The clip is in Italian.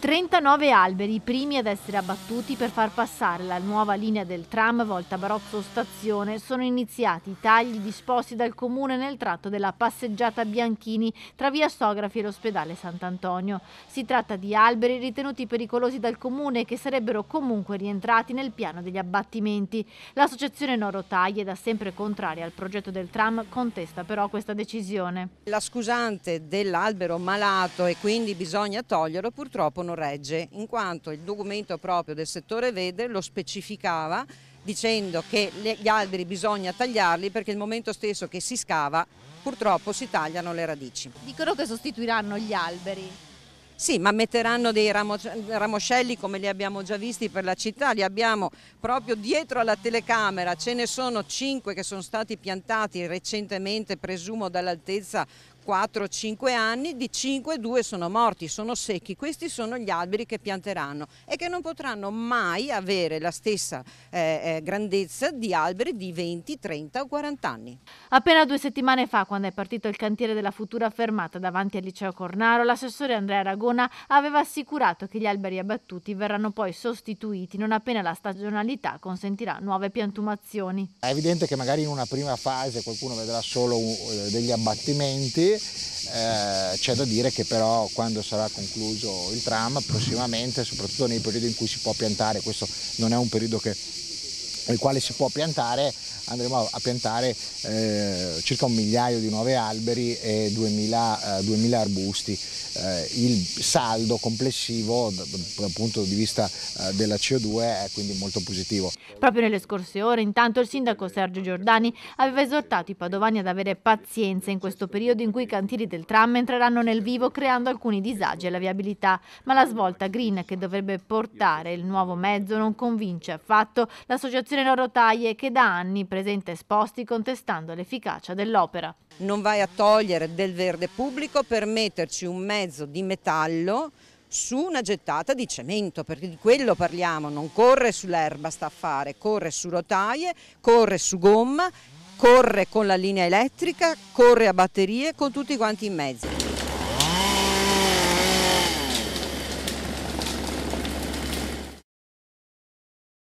39 alberi, i primi ad essere abbattuti per far passare la nuova linea del tram Volta Barozzo Stazione, sono iniziati i tagli disposti dal comune nel tratto della passeggiata Bianchini tra via Sografi e l'ospedale Sant'Antonio. Si tratta di alberi ritenuti pericolosi dal comune che sarebbero comunque rientrati nel piano degli abbattimenti. L'associazione No Rotaglie, da sempre contraria al progetto del tram, contesta però questa decisione. La scusante dell'albero malato e quindi bisogna toglierlo purtroppo non non regge, in quanto il documento proprio del settore vede lo specificava dicendo che gli alberi bisogna tagliarli perché il momento stesso che si scava purtroppo si tagliano le radici. Dicono che sostituiranno gli alberi. Sì, ma metteranno dei ramoscelli come li abbiamo già visti per la città, li abbiamo proprio dietro alla telecamera, ce ne sono cinque che sono stati piantati recentemente, presumo dall'altezza 4-5 anni, di 5-2 sono morti, sono secchi. Questi sono gli alberi che pianteranno e che non potranno mai avere la stessa eh, eh grandezza di alberi di 20, 30 o 40 anni. Appena due settimane fa, quando è partito il cantiere della futura fermata davanti al liceo Cornaro, l'assessore Andrea Aragona aveva assicurato che gli alberi abbattuti verranno poi sostituiti non appena la stagionalità consentirà nuove piantumazioni. È evidente che magari in una prima fase qualcuno vedrà solo eh, degli abbattimenti eh, c'è da dire che però quando sarà concluso il tram, prossimamente, soprattutto nei periodi in cui si può piantare, questo non è un periodo che, nel quale si può piantare, andremo a piantare eh, circa un migliaio di nuovi alberi e 2000, eh, 2000 arbusti. Eh, il saldo complessivo dal punto di vista eh, della CO2 è quindi molto positivo. Proprio nelle scorse ore intanto il sindaco Sergio Giordani aveva esortato i padovani ad avere pazienza in questo periodo in cui i cantieri del tram entreranno nel vivo creando alcuni disagi alla viabilità, ma la svolta green che dovrebbe portare il nuovo mezzo non convince affatto l'associazione Loro Taglie che da anni presenta presenta esposti contestando l'efficacia dell'opera. Non vai a togliere del verde pubblico per metterci un mezzo di metallo su una gettata di cemento, perché di quello parliamo, non corre sull'erba sta a fare, corre su rotaie, corre su gomma, corre con la linea elettrica, corre a batterie, con tutti quanti i mezzi.